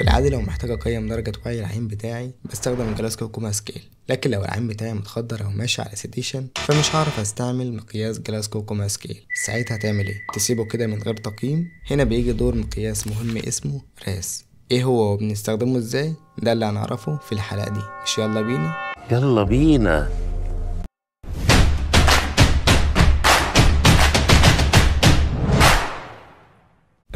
في العادي لو محتاج اقيم درجة وعي العين بتاعي بستخدم الجلاسكو كوما سكيل لكن لو العين بتاعي متخدر او ماشي على سيديشن فمش هعرف استعمل مقياس جلاسكو كوما سكيل ساعتها هتعمل ايه تسيبه كده من غير تقييم هنا بيجي دور مقياس مهم اسمه راس ايه هو وبنستخدمه ازاي ده اللي هنعرفه في الحلقة دي مش يلا بينا يلا بينا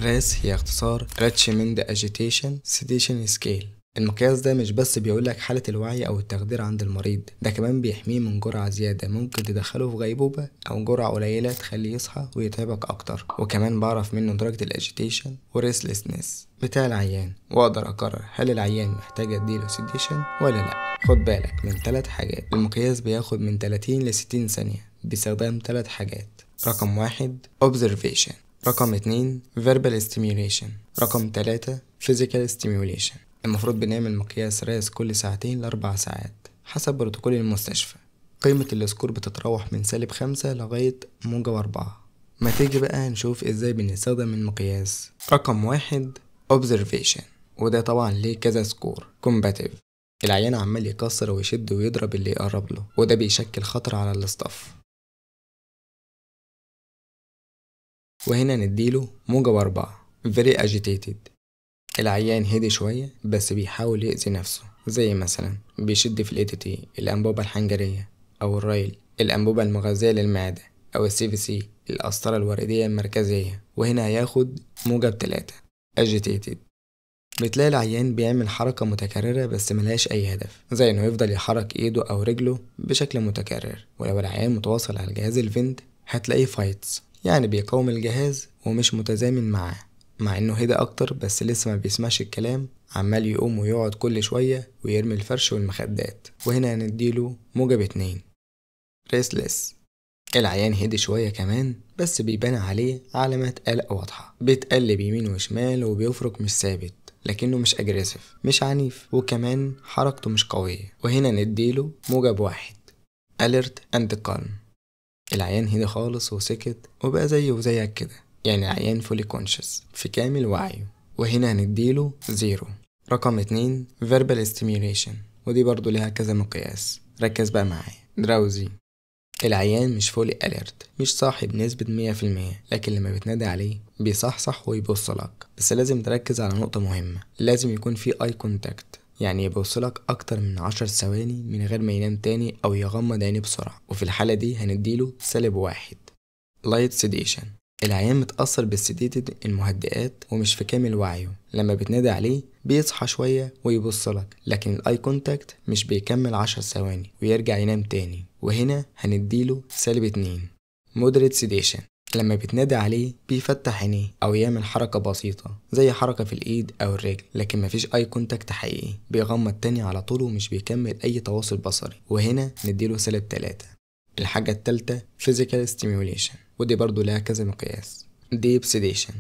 راس هي اختصار راتشمند اجيتيشن سيديشن سكيل المقياس ده مش بس بيقولك حالة الوعي أو التخدير عند المريض ده كمان بيحميه من جرعة زيادة ممكن تدخله في غيبوبة أو جرعة قليلة تخليه يصحى ويتعبك أكتر وكمان بعرف منه درجة الأجيتيشن وريسلسنس بتاع العيان وأقدر أقرر هل العيان محتاج أديله سيديشن ولا لأ خد بالك من ثلاث حاجات المقياس بياخد من 30 ل 60 ثانية باستخدام ثلاث حاجات رقم واحد observation رقم اتنين verbal stimulation رقم تلاتة physical stimulation المفروض بنعمل مقياس راس كل ساعتين لأربع ساعات حسب بروتوكول المستشفى قيمة السكور بتتراوح من سالب خمسة لغاية موجب أربعة ما تيجي بقى نشوف ازاي بنستخدم المقياس رقم واحد observation وده طبعا ليه كذا سكور كومباتيف العيان عمال يكسر ويشد ويضرب اللي يقرب له وده بيشكل خطر على الاستاف وهنا نديله موجب أربعة very agitated العيان هدي شوية بس بيحاول يأذي نفسه زي مثلا بيشد في الإيديتي الأنبوبة الحنجرية أو الرايل الأنبوبة المغذية للمعدة أو السي في سي القسطرة الوردية المركزية وهنا هياخد موجب تلاتة agitated بتلاقي العيان بيعمل حركة متكررة بس ملهاش أي هدف زي إنه يفضل يحرك إيده أو رجله بشكل متكرر ولو العيان متواصل على جهاز الفنت هتلاقيه فايتس يعني بيقاوم الجهاز ومش متزامن معاه مع انه هدى اكتر بس لسه ما بيسمعش الكلام عمال يقوم ويقعد كل شوية ويرمي الفرش والمخدات وهنا هنديله موجب اتنين ريسلس العيان هدي شوية كمان بس بيبان عليه علامات قلق واضحة بيتقلب يمين وشمال وبيفرك مش ثابت لكنه مش اجريسيف مش عنيف وكمان حركته مش قوية وهنا نديله موجب واحد alert and calm العيان هدي خالص وسكت وبقى زيه وزيك كده يعني عيان فولي كونشس في كامل وعيه وهنا هنديله زيرو رقم اتنين فيربال stimulation ودي برضو لها كذا مقياس ركز بقى معايا دراوزي العيان مش فولي اليرت مش صاحب نسبة مية في المية لكن لما بتنادي عليه بيصحصح ويبص لك بس لازم تركز على نقطة مهمة لازم يكون في اي كونتاكت يعني يبوصلك أكتر من عشر ثواني من غير ما ينام تاني أو يغمض عينيه بسرعة وفي الحالة دي هنديله سالب واحد لايت سيديشن العيان متأثر بالسيديتد المهدئات ومش في كامل وعيه لما بتنادي عليه بيصحى شوية ويبصلك لكن الاي كونتاكت مش بيكمل عشر ثواني ويرجع ينام تاني وهنا هنديله سالب اتنين مودريت سيديشن لما بتنادي عليه بيفتح عينيه أو يعمل حركة بسيطة زي حركة في الإيد أو الرجل لكن مفيش أي كونتاكت حقيقي بيغمض تاني على طول ومش بيكمل أي تواصل بصري وهنا نديله سالب تلاتة الحاجة التالتة physical stimulation ودي برضو لها كذا مقياس deep sedation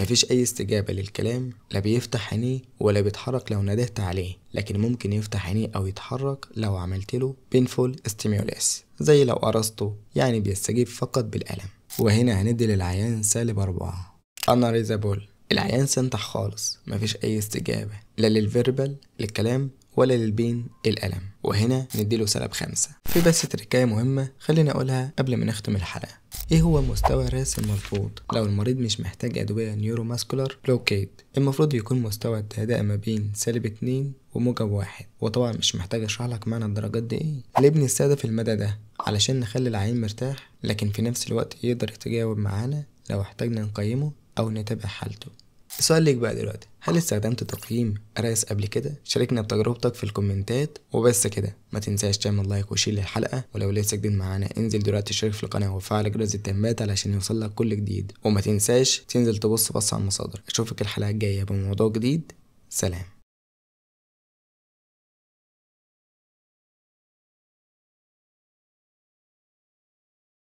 مفيش أي استجابة للكلام لا بيفتح عينيه ولا بيتحرك لو ندهت عليه لكن ممكن يفتح عينيه أو يتحرك لو عملت له painful stimulus زي لو قرصته يعني بيستجيب فقط بالألم وهنا هندي للعيان سالب أربعة أنا ريزابول العيان سنتح خالص مفيش أي استجابة لا للفيربال للكلام ولا للبين الألم وهنا نديله سالب خمسة في بس تركاية مهمة خلينا أقولها قبل ما نختم الحلقة ايه هو مستوى الرأس المفروض لو المريض مش محتاج ادويه نيوروماسكولار بلوكيد المفروض يكون مستوى التهدئه ما بين سالب 2 وموجب واحد وطبعا مش محتاج اشرح لك معنى الدرجات دي ايه ليه بنستهدف المدى ده علشان نخلي العين مرتاح لكن في نفس الوقت يقدر يتجاوب معانا لو احتاجنا نقيمه او نتابع حالته السؤال ليك بقى دلوقتي هل استخدمت تقييم أريس قبل كده؟ شاركنا بتجربتك في الكومنتات وبس كده ما تنساش تعمل لايك وشير للحلقة ولو لسه جديد معانا انزل دلوقتي تشترك في القناة وفعل جرس التنبيهات علشان يوصلك كل جديد وما تنساش تنزل تبص بص على المصادر أشوفك الحلقة الجاية بموضوع جديد سلام